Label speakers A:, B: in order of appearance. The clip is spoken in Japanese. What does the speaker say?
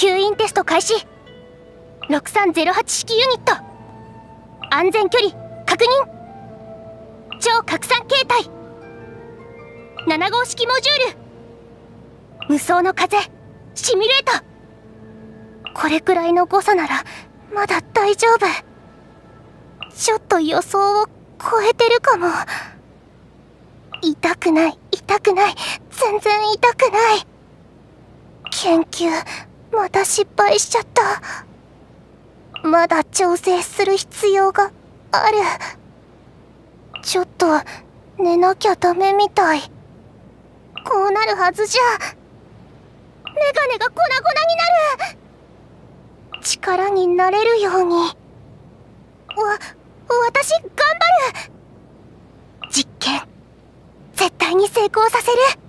A: 吸引テスト開始6308式ユニット安全距離確認超拡散形態7号式モジュール無双の風シミュレートこれくらいの誤差ならまだ大丈夫ちょっと予想を超えてるかも痛くない痛くない全然痛くない研究また失敗しちゃったまだ調整する必要があるちょっと寝なきゃダメみたいこうなるはずじゃメガネが粉々になる力になれるようにわ私頑張る実験絶対に成功させる